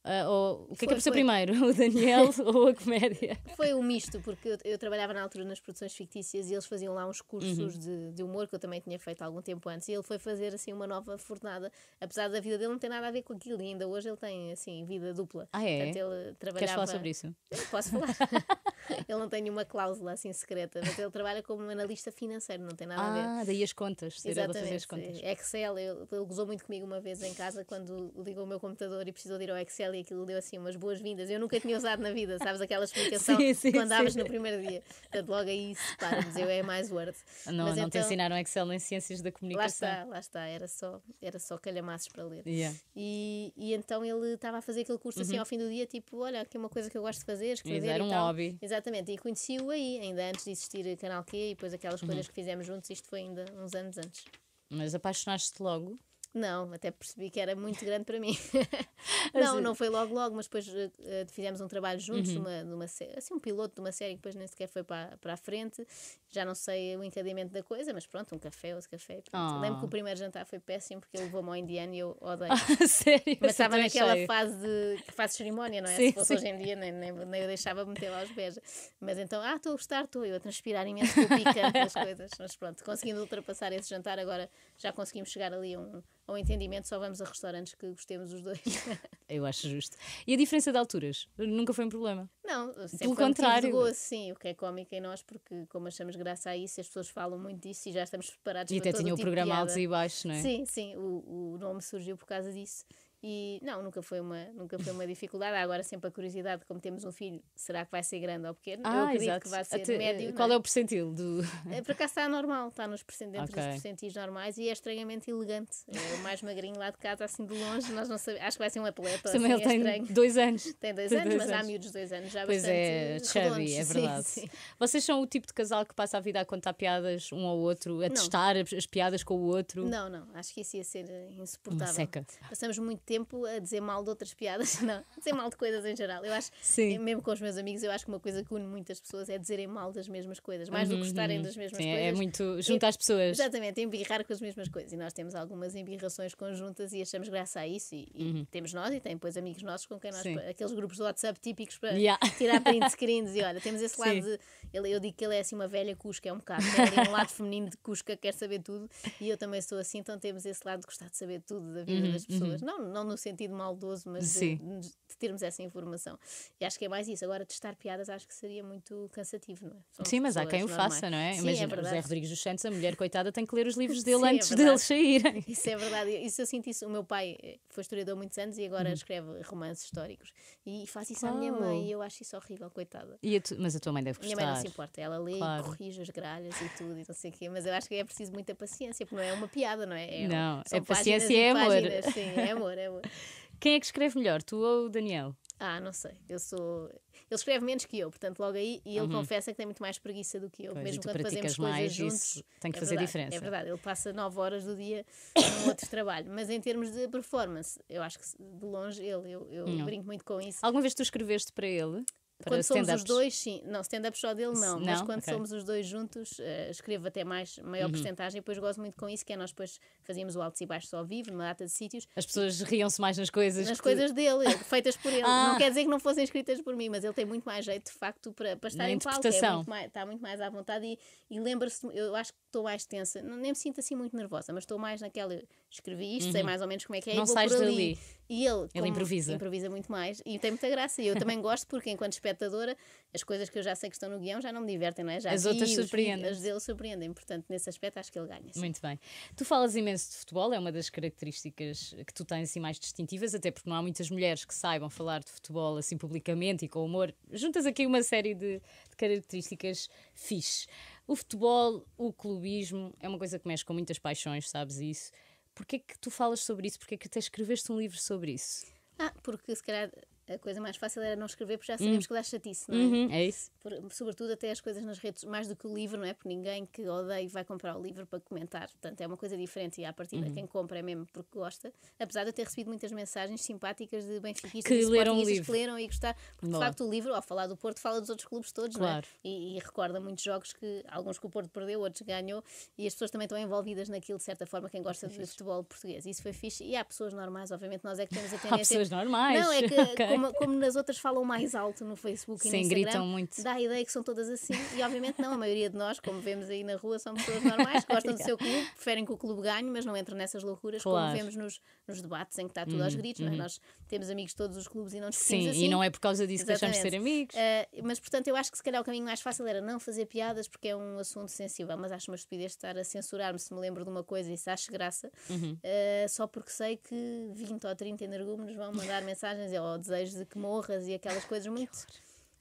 Uh, ou, o que foi, é que apareceu foi... primeiro, o Daniel ou a comédia?
Foi um misto, porque eu, eu, trabalhava na altura nas produções fictícias e eles faziam lá uns cursos uhum. de, de, humor que eu também tinha feito há algum tempo antes. E ele foi fazer assim uma nova fornada, apesar da vida dele não ter nada a ver com aquilo. E ainda hoje ele tem assim vida dupla. Ah, é? Portanto, ele trabalhava... Queres falar sobre isso? posso falar. ele não tem nenhuma cláusula assim secreta, mas ele trabalha como analista financeiro, não tem
nada ah, a ver. Ah, daí as contas, Exatamente. fazer as contas. É
Excel, ele, ele gozou muito comigo uma vez em casa quando ligou o meu computador e precisou de ir ao Excel e aquilo deu assim umas boas-vindas. Eu nunca tinha usado na vida, sabes? Aquela explicação sim, sim, que andavas no primeiro dia. Portanto, logo aí separa-nos, eu é mais Word. Não, Mas não então, te ensinaram Excel
nem Ciências da Comunicação. Lá está,
lá está, era só, era só calhamaços para ler. Yeah. E, e então ele estava a fazer aquele curso assim, uhum. assim ao fim do dia, tipo, olha, que é uma coisa que eu gosto de fazer, escrever. Isso era um hobby. Exatamente, e conheci-o aí, ainda antes de existir Canal Q e depois aquelas uhum. coisas que fizemos juntos, isto foi ainda uns anos antes.
Mas apaixonaste-te logo?
Não, até percebi que era muito grande para mim. não, assim. não foi logo logo, mas depois uh, fizemos um trabalho juntos, uhum. uma, uma, assim, um piloto de uma série que depois nem sequer foi para, para a frente. Já não sei o encadeamento da coisa, mas pronto, um café, outro café. Oh. Lembro que o primeiro jantar foi péssimo porque ele levou-me ao indiano e eu odeio.
Sério? Mas estava então é naquela cheio. fase
de, que faz cerimónia, não é? Sim, Se fosse sim. hoje em dia, nem, nem, nem eu deixava meter lá os pés. Mas então, ah, estou a gostar, estou eu a transpirar imenso com o picante das coisas. Mas pronto, conseguindo ultrapassar esse jantar, agora já conseguimos chegar ali a um ao entendimento, só vamos a restaurantes que gostemos os dois.
Eu acho justo. E a diferença de alturas? Nunca foi um problema? Não, sempre Pelo contrário. Tipo gozo,
sim, o que é cómico em nós, porque como achamos graça a isso, as pessoas falam muito disso e já estamos preparados e para E até tinha o tipo programa Altos e Baixos, não é? Sim, sim, o, o nome surgiu por causa disso. E não, nunca foi uma, nunca foi uma dificuldade. Há agora sempre a curiosidade, como temos um filho, será que vai ser grande ou pequeno? Ah, eu acredito exato. que vai ser Até, médio. Qual é? é? o
percentil do. É,
por acaso está normal, está nos dentro okay. dos percentis normais e é estranhamente elegante. É o mais magrinho lá de casa, assim de longe, nós não sabemos. Acho que vai ser um atleta. Assim, Também assim, ele é tem estranho. dois anos. Tem dois tem anos, dois mas anos. há miúdos dois anos já pois é, chubby, é verdade. Sim,
sim. Vocês são o tipo de casal que passa a vida a contar piadas um ao outro, a não. testar as piadas com o outro? Não,
não, acho que isso ia ser insuportável. Uma seca. Passamos muito tempo a dizer mal de outras piadas, não, dizer mal de coisas em geral. Eu acho, Sim. Eh, mesmo com os meus amigos, eu acho que uma coisa que une muitas pessoas é dizerem mal das mesmas coisas, mais uhum, do que gostarem uhum. das mesmas Sim, é coisas. É muito junto às pessoas. Exatamente, embirrar com as mesmas coisas. E nós temos algumas embirrações conjuntas e achamos graça a isso. E, e uhum. temos nós e tem depois amigos nossos com quem nós, Sim. aqueles grupos do WhatsApp típicos para yeah. tirar print screens. E olha, temos esse lado de. Ele, eu digo que ele é assim uma velha cusca, é um bocado. um lado feminino de cusca, quer saber tudo. E eu também sou assim, então temos esse lado de gostar de saber tudo da vida uhum, das pessoas. Uhum. Não, não não no sentido maldoso, mas de, de, termos essa informação. E acho que é mais isso. Agora, testar piadas acho que seria muito cansativo, não é? Sim, mas há quem o faça, não é? Imagina, é José
Rodrigues dos Santos, a mulher coitada, tem que ler os livros dele Sim, é antes é deles saírem.
Isso é verdade. Isso eu sinto isso. O meu pai eh, foi historiador há muitos anos e agora hum. escreve romances históricos. E faz isso claro. à minha mãe e eu acho isso horrível, coitada.
A tu, mas a tua mãe deve gostar. Minha mãe não se importa. Ela lê claro. e
corrige as gralhas e tudo e não sei o quê. Mas eu acho que é preciso muita paciência, porque não é uma piada, não é? é não, é paciência e é amor. Páginas, sim, é amor, é
quem é que escreve melhor, tu ou o Daniel?
Ah, não sei. Eu sou. Ele escreve menos que eu, portanto, logo aí, e ele uhum. confessa que tem muito mais preguiça do que eu, pois, mesmo quando fazemos coisas juntos. tem que é fazer verdade, diferença. É verdade, ele passa 9 horas do dia num outro trabalho. Mas em termos de performance, eu acho que de longe ele, eu, eu brinco muito com
isso. Alguma vez tu escreveste para ele? quando somos os dois,
sim. Não, stand-up só dele não, não? mas quando okay. somos os dois juntos, uh, escrevo até mais, maior uhum. porcentagem. E depois gosto muito com isso, que é nós depois fazíamos o alto e só ao vivo, numa data de sítios. As pessoas riam-se
mais nas coisas. Nas que... coisas
dele, feitas por ele. Ah. Não quer dizer que não fossem escritas por mim, mas ele tem muito mais jeito, de facto, para, para estar Na em palco. É muito mais, está muito mais à vontade e, e lembra-se, eu acho que estou mais tensa, nem me sinto assim muito nervosa, mas estou mais naquela. Escrevi isto, uhum. sei mais ou menos como é que é. Não e sais por ali. dali. E ele, ele como, improvisa. improvisa muito mais e tem muita graça. E eu também gosto porque, enquanto espectadora, as coisas que eu já sei que estão no guião já não me divertem, não é? Já as vi, outras surpreendem. As dele surpreendem. Portanto, nesse aspecto, acho que ele ganha.
Sim. Muito bem. Tu falas imenso de futebol, é uma das características que tu tens assim mais distintivas, até porque não há muitas mulheres que saibam falar de futebol assim publicamente e com humor. Juntas aqui uma série de, de características fixe o futebol, o clubismo, é uma coisa que mexe com muitas paixões, sabes isso? Porquê é que tu falas sobre isso? Porquê é que até escreveste um livro sobre isso?
Ah, porque se calhar a coisa mais fácil era não escrever, porque já hum. sabemos uhum. que dá chatice, não é? Uhum, é isso. Por, sobretudo até as coisas nas redes, mais do que o livro, não é? Porque ninguém que odeia vai comprar o livro para comentar. Portanto, é uma coisa diferente e à partida uhum. quem compra é mesmo porque gosta. Apesar de eu ter recebido muitas mensagens simpáticas de benfiquistas que, leram, o livro. que leram e gostar. Porque, Boa. de facto, o livro, ao falar do Porto, fala dos outros clubes todos, claro. não é? E, e, recorda muitos jogos que, alguns que o Porto perdeu, outros ganhou. E as pessoas também estão envolvidas naquilo, de certa forma, quem gosta de é futebol português. Isso foi fixe. E há pessoas normais, obviamente, nós é que temos a tendência... Há pessoas normais. Não, é que... Okay como, como nas outras falam mais alto no Facebook e no Instagram, gritam muito. dá a ideia que são todas assim. E obviamente não, a maioria de nós, como vemos aí na rua, são pessoas normais, que gostam do seu clube, preferem que o clube ganhe, mas não entram nessas loucuras claro. como vemos nos, nos debates em que está tudo aos uhum, gritos. É? Uhum. Nós temos amigos de todos os clubes e não discutimos Sim, assim. e não é por causa disso Exatamente. que deixamos de ser amigos. Uh, mas, portanto, eu acho que se calhar o caminho mais fácil era não fazer piadas porque é um assunto sensível, mas acho uma estupidez estar a censurar-me se me lembro de uma coisa e se acho graça, uhum. uh, só porque sei que 20 ou 30 energúmenos vão mandar mensagens ou desejos de que morras e aquelas coisas muito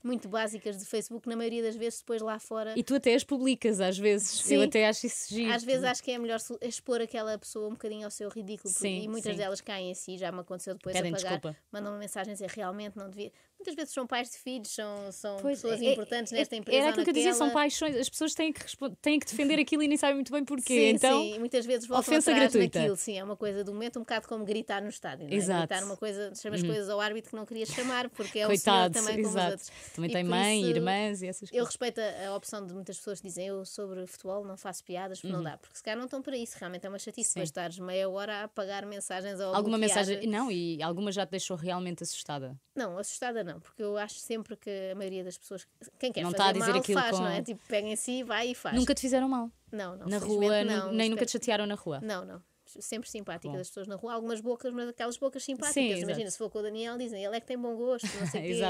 muito básicas do Facebook, na maioria das vezes depois lá fora. E tu
até as publicas às vezes. Sim. Eu até acho isso giro. Às vezes acho
que é melhor expor aquela pessoa um bocadinho ao seu ridículo. Sim, porque, e muitas sim. delas caem assim, já me aconteceu depois Pedem apagar. Desculpa. Mandam uma mensagem a dizer realmente não devia. Muitas vezes são pais de filhos, são, são pois, pessoas é, é importantes é, nesta empresa. Era aquilo que eu dizia, são
paixões. As pessoas têm que, têm que defender aquilo e nem sabem muito bem porquê. Sim, então, sim. muitas
vezes voltam ofensa atrás gratuita. naquilo. Sim, é uma coisa do momento um bocado como gritar no estádio. É? Exato. Gritar uma coisa, chamas uhum. coisas ao árbitro que não querias chamar, porque é o um senhor também exato. como os outros. Também e tem mãe, isso, irmãs e essas coisas. Eu respeito a, a, opção de muitas pessoas que dizem eu sobre futebol não faço piadas, porque uhum. não dá. Porque se calhar não estão para isso, realmente é uma chatice para estares meia hora a pagar mensagens ou alguma mensagem.
Não, e alguma já te deixou realmente assustada?
Não, assustada não, porque eu acho sempre que a maioria das pessoas, quem quer não fazer tá a dizer mal, aquilo faz, com... não é? Tipo, pega em si, vai e faz. Nunca te fizeram mal? Não, não. Na rua, não, nem nunca te chatearam na rua? Não, não sempre simpática das pessoas na rua, algumas bocas, mas aquelas bocas simpáticas. Sim, Imagina, se for com o Daniel, dizem ele é que tem bom gosto, não sei quê.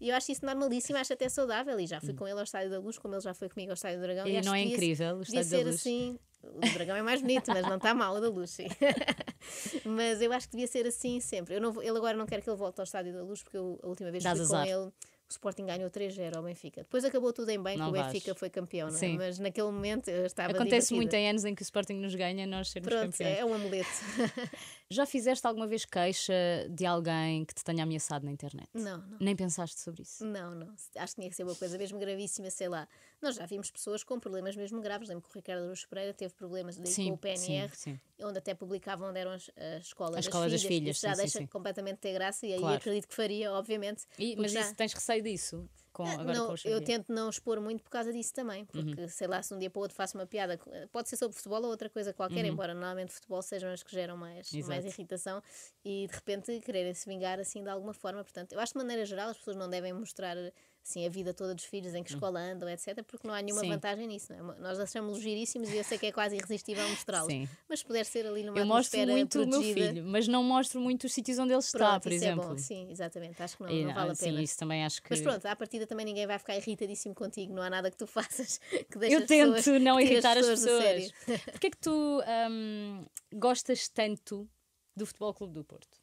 E eu acho isso normalíssimo, acho até saudável. E já fui hum. com ele ao Estádio da Luz, como ele já foi comigo ao Estádio do Dragão. E, e não é incrível, o Estádio da Luz. Assim, o dragão é mais bonito, mas não está mal o da luz, sim. mas eu acho que devia ser assim sempre. Eu não vou, ele agora não quer que ele volte ao estádio da luz, porque eu, a última vez que fui com ele. O Sporting ganhou 3-0 ao Benfica. Depois acabou tudo em bem, que o Benfica foi campeão, não é? Sim. mas naquele momento eu estava. Acontece divertida. muito em
anos em que o Sporting nos ganha, nós sermos Pronto, campeões. É um
amuleto.
Já fizeste alguma vez queixa de alguém que te tenha ameaçado na internet? Não, não. Nem pensaste sobre isso?
Não, não. Acho que tinha que ser uma coisa mesmo gravíssima, sei lá. Nós já vimos pessoas com problemas mesmo graves. Lembro que o Ricardo Aruz Pereira teve problemas sim, com o PNR, sim, sim. onde até publicavam onde eram as, as escolas, as escolas das filhas. Isso já deixa completamente ter graça e aí claro. acredito que faria, obviamente. E, mas já... isso,
tens receio disso? com, é, agora não, com o Eu tento
não expor muito por causa disso também, uhum. porque uhum. sei lá, se um dia para o outro faço uma piada, eh, pode ser sobre futebol ou outra coisa qualquer, uhum. embora normalmente futebol sejam as que geram mais, mais irritação e de repente quererem se vingar assim de alguma forma. Portanto, eu acho que de maneira geral as pessoas não devem mostrar assim, a vida toda dos filhos, em que hum. escola andam, etc., porque não há nenhuma Sim. vantagem nisso. É? Nós achamos giríssimos e eu sei que é quase irresistível mostrá-los. Mas se puder ser ali numa eu mostro muito protegida... o meu filho,
mas não mostro muito os sítios onde ele está, pronto, por exemplo. É bom. Sim,
exatamente. Acho que não, e, não vale a ah, pena. Sim, isso também acho que... Mas pronto, à partida também ninguém vai ficar irritadíssimo contigo, não há nada que tu faças que deixe Eu tento pessoas, não irritar as pessoas.
pessoas. Porquê é que tu hum, gostas tanto do Futebol Clube do Porto?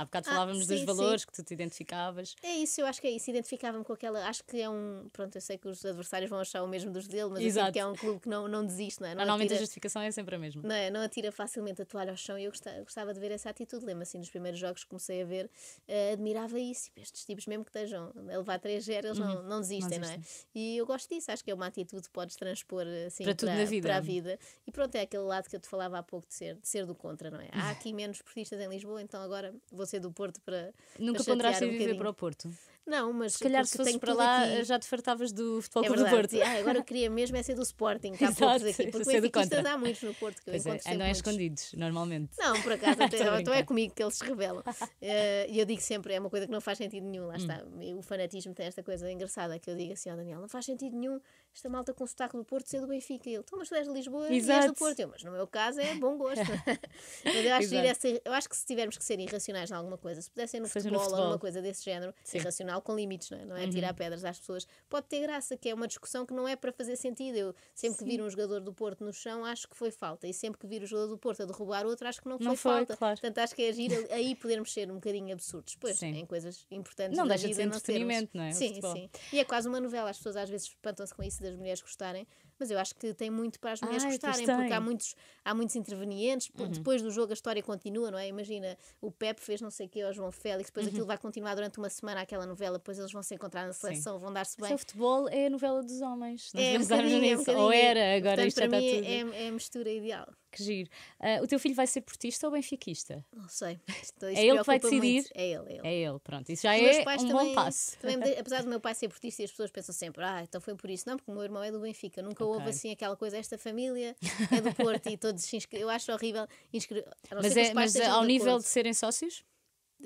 Há bocado ah, falávamos sim, dos valores sim. que tu te identificavas. É isso, eu acho que é isso. Identificava-me com aquela. Acho que é
um. Pronto, eu sei que os adversários vão achar o mesmo dos dele, mas Exato. eu que é um clube que não, não desiste, não é? Não Normalmente atira, a justificação
é sempre a mesma. Não é?
Não atira facilmente a toalha ao chão e eu gostava, gostava de ver essa atitude. Lembro-me assim, nos primeiros jogos que comecei a ver, uh, admirava isso. Tipo, estes tipos, mesmo que estejam a levar 3 0 eles uhum. não, não desistem, não, não, é? E eu gosto disso. Acho que é uma atitude que podes transpor eh, assim para, para, vida. para a vida. E pronto, é aquele lado que eu te falava há pouco de ser, de ser do contra, não é? Há aqui menos portistas em Lisboa, então agora vou ser do Porto para. Nunca para ponderaste um viver para o Porto? Não, mas se calhar se fosses para lá aqui... Eh, já te fartavas do futebol é Clube do Porto. Ah, agora eu queria mesmo é ser do Sporting, que há Exato, poucos aqui, porque benfiquistas há muitos no Porto que pois eu é, encontro é, Não é
escondidos, normalmente. Não, por acaso, até, então é
comigo que eles se rebelam. Eh, e uh, eu digo sempre, é uma coisa que não faz sentido nenhum, lá hum. está. O fanatismo tem esta coisa engraçada que eu digo assim, ó oh, Daniel, não faz sentido nenhum esta malta com o sotaque do Porto ser do Benfica. ele, então, mas tu és de Lisboa Exato. e és do Porto. Eu, mas no meu caso é bom gosto.
mas eu acho,
eu acho, que se tivermos que ser irracionais em alguma coisa, se ser no futebol, no futebol. alguma coisa desse género, Sim. irracionais racional com limites, não é? Não é tirar uhum. pedras às pessoas. Pode ter graça, que é uma discussão que não é para fazer sentido. Eu sempre Sim. que vir um jogador do Porto no chão, acho que foi falta. E sempre que vir o jogador do Porto a derrubar outro, acho que não, não foi, falta. Claro. Portanto, acho que é agir aí podermos ser um bocadinho absurdos. Pois, Sim. em coisas importantes. Não deixa de ser entretenimento, não, termos... não é? Sim, sim. E é quase uma novela. As pessoas às vezes espantam-se com isso das mulheres gostarem mas eu acho que tem muito para as mulheres Ai, gostarem, porque há muitos, há muitos intervenientes, uhum. depois do jogo a história continua, não é? Imagina, o Pep fez não sei o que ao João Félix, depois uhum. aquilo vai continuar durante uma semana aquela novela, depois eles vão se encontrar na seleção, Sim. vão dar-se bem. Mas
o futebol é a novela dos homens, não é, um nisso. É um Ou era, agora Portanto, isto para mim está tudo. É, é a mistura ideal. Que giro. Uh, o teu filho vai ser portista ou benfiquista? Não sei. é ele que vai decidir. É ele, é ele, é ele. pronto. Isso já é um também, bom passo. Também,
apesar do meu pai ser portista, as pessoas pensam sempre, ah, então foi por isso. Não, porque o meu irmão é do Benfica. Nunca okay. houve assim aquela coisa, esta família é do Porto e todos se inscrevem. Eu acho horrível inscrever. Mas, é, mas ao nível Porto. de serem
sócios?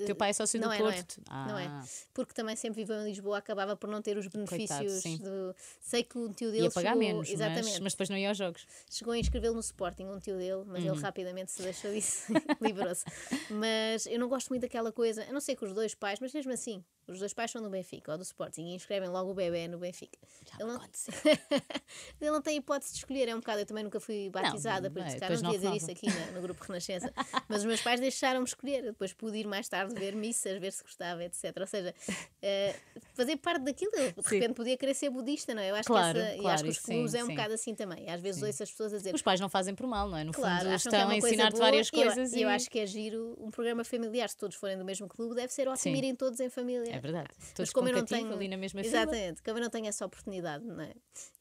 Teu pai é sócio não do é, é, Porto? Não é. Ah. não é.
Porque também sempre viveu em Lisboa, acabava por não ter os benefícios Coitado, do. Sei que um tio dele. Ia pagar chegou... menos, exatamente. Mas, mas, depois não ia aos jogos. Chegou a inscrevê-lo no Sporting, um tio dele, mas ele uhum. rapidamente se deixou disso, liberou-se. Mas eu não gosto muito daquela coisa, a não ser que os dois pais, mas mesmo assim, os dois pais são do Benfica ou do Sporting e inscrevem logo o bebê no Benfica. Já ele, não... ele não tem hipótese de escolher, é um bocado. Eu também nunca fui batizada, por isso, cara, não é, dizer isso aqui no grupo Renascença. Mas os meus pais deixaram-me escolher. Eu depois pude ir mais tarde ver missas, ver se gostava, etc. Ou seja, uh, fazer parte daquilo. de sim. repente podia querer ser budista, não é? Eu acho claro, que essa, claro, e acho que os clubes é um bocado assim também. Às vezes sim. ouço as pessoas a dizer. Os
pais não fazem por mal, não é? No claro, fundo, é estão é a ensinar-te várias coisas. E eu, e... eu acho
que é giro um programa familiar, se todos forem do mesmo clube, deve ser ótimo irem todos em família. É verdade. Todos Mas como eu não tenho ali na mesma Exatamente, fila. como eu não tenho essa oportunidade, não é?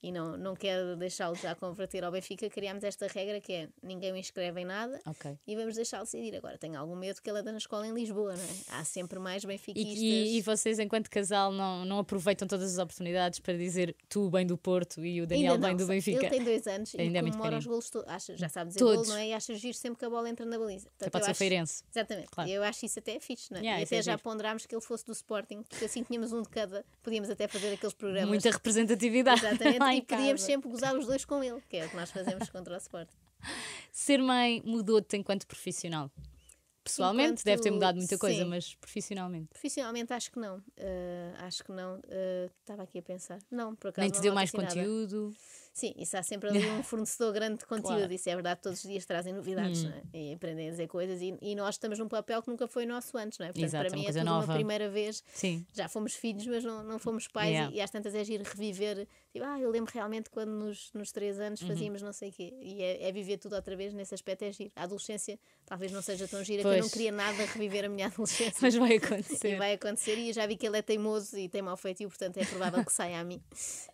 E não, não quero deixá-lo já converter ao Benfica, criámos esta regra que é ninguém o inscreve em nada okay. e vamos deixá-lo decidir. Agora tenho algum medo que ele anda na escola em Lisboa, não é? Há sempre mais benfiquistas. E, e,
e vocês, enquanto casal, não, não aproveitam todas as oportunidades para dizer tu bem do Porto e o Daniel bem do Benfica. Ele tem dois anos Ainda e é comemora é os golos,
acha, já sabes dizer golo, não é? E acha giro sempre que a bola entra na baliza. Portanto, pode ser acho... feirense. Exatamente. Claro. Eu acho isso até fixe, não é? Yeah, e até é já giro. ponderámos que ele fosse do Sport Sporting, porque assim tínhamos um de cada, podíamos até fazer aqueles programas. Muita representatividade. Exatamente, e podíamos sempre gozar os dois com ele, que é o que nós fazemos contra o Sporting.
Ser mãe mudou-te enquanto profissional? Pessoalmente, enquanto, deve ter mudado muita coisa, sim. mas profissionalmente?
Profissionalmente, acho que não. Uh, acho que não. Eh, estava uh, aqui a pensar. Não, por acaso. Nem te deu mais conteúdo? Nada. Sim, isso há sempre ali um fornecedor grande de conteúdo, claro. isso é verdade, todos os dias trazem novidades, hum. não é? E aprendem a dizer coisas e, e, nós estamos num papel que nunca foi nosso antes, não é? Portanto, Exato, para é mim é tudo nova. uma primeira vez. Sim. Já fomos filhos, mas não, não fomos pais yeah. e, e às tantas é ir reviver. Tipo, ah, eu lembro realmente quando nos, nos três anos uhum. fazíamos uhum. não sei o quê. E é, é, viver tudo outra vez, nesse aspecto é giro. A adolescência talvez não seja tão gira, pois. que eu não queria nada reviver a minha adolescência.
Mas vai acontecer.
E vai acontecer e eu já vi que ele é teimoso e tem mau feitio portanto é provável que saia a mim.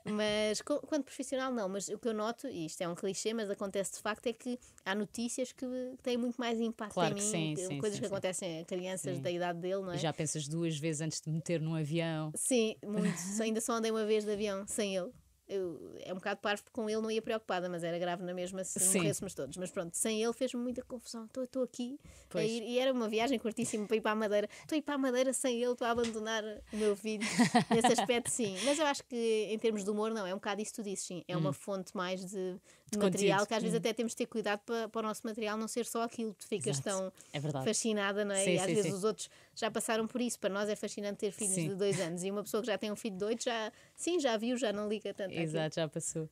Mas quanto profissional, não mas o que eu noto, e isto é um clichê, mas acontece de facto, é que há notícias que têm muito mais impacto claro em mim, sim, que, sim, coisas sim, que acontecem a crianças da idade dele, não é? Já
pensas duas vezes antes de meter num avião.
Sim, muito. ainda só andei uma vez de avião sem ele é um bocado parvo porque com ele não ia preocupada, mas era grave na mesma se Sim. morrêssemos todos. Mas pronto, sem ele fez-me muita confusão. Estou aqui a ir, e era uma viagem curtíssima para ir para a Madeira. Estou a ir para a Madeira sem ele, estou a abandonar o meu filho. Nesse aspecto, sim. Mas eu acho que em termos de humor, não, é um bocado isso que tu dizes, sim. É hum. uma fonte mais de, de material que às hum. vezes até temos de ter cuidado para, para o nosso material não ser só aquilo. Tu ficas Exato. tão é fascinada, não é? Sim, e às sim, vezes os outros já passaram por isso. Para nós é fascinante ter filhos sim. de dois anos e uma pessoa que já tem um filho de oito já, sim, já viu, já não liga tanto. Exato,
já passou.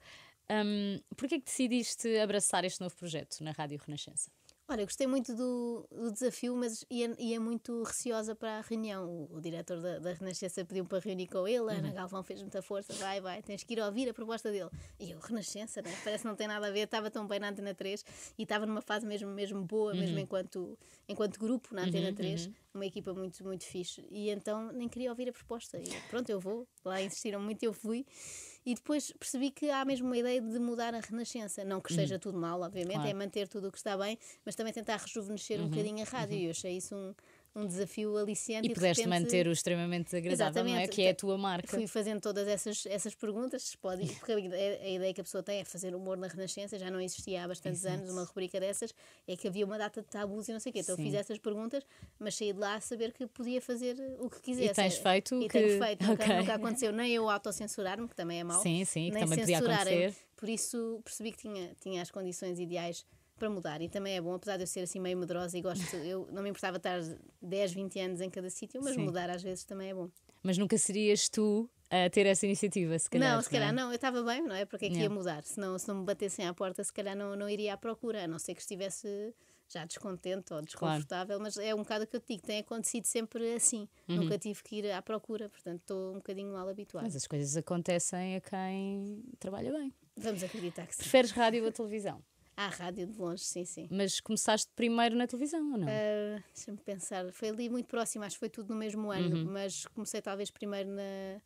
Um, Porquê é que decidiste abraçar este novo projeto na Rádio Renascença?
Olha, eu gostei muito do, do desafio, mas ia, ia, é, é muito receosa para a reunião. O, o diretor da, da Renascença pediu para reunir com ele, a Ana uhum. Galvão fez muita força, vai, vai, tens que ir ouvir a proposta dele. E eu, Renascença, né? parece que não tem nada a ver, estava tão bem na Antena 3 e estava numa fase mesmo, mesmo boa, uhum. mesmo enquanto, enquanto grupo na Antena 3, uhum, uhum. uma equipa muito, muito fixe. E então nem queria ouvir a proposta. E pronto, eu vou, lá insistiram muito, e eu fui. E depois percebi que há mesmo uma ideia de mudar a renascença. Não que esteja uhum. tudo mal, obviamente, é claro. é manter tudo o que está bem, mas também tentar rejuvenescer uhum. um bocadinho a rádio. Uhum. E eu achei isso um um desafio aliciante. E, e pudeste repente... manter o extremamente agradável, Exatamente. não é? Que é a tua marca. Fui fazendo todas essas, essas perguntas, pode, porque a, ideia que a pessoa tem é fazer humor na Renascença, já não existia há bastantes Exato. anos uma rubrica dessas, é que havia uma data de tabus e não sei o quê. Então Sim. fiz essas perguntas, mas saí de lá a saber que podia fazer o que quisesse. E tens feito o que... tenho feito, nunca, nunca aconteceu nem eu autocensurar-me, que também é mau. Sim, sim, que também podia acontecer. Por isso percebi que tinha, tinha as condições ideais para mudar. E também é bom, apesar de eu ser assim meio medrosa e gosto, eu não me importava estar 10, 20 anos em cada sítio, mas Sim. mudar às vezes também é bom.
Mas nunca serias tu a ter essa iniciativa, se calhar. Não, se é? calhar não,
não eu estava bem, não é? Porque é que não. ia mudar? Se não, se não me batessem à porta, se calhar não, não iria à procura, a não ser que estivesse já descontente ou desconfortável, claro. mas é um bocado o que eu te digo, tem acontecido sempre assim. Uhum. Nunca tive que ir à procura, portanto estou um bocadinho mal habituada. Mas as
coisas acontecem a quem trabalha bem.
Vamos acreditar que sim. Preferes rádio ou televisão? À rádio de longe, sim, sim.
Mas começaste primeiro na televisão, ou não?
Uh, Deixa-me pensar. Foi ali muito próximo, acho que foi tudo no mesmo ano, uhum. mas comecei talvez primeiro na.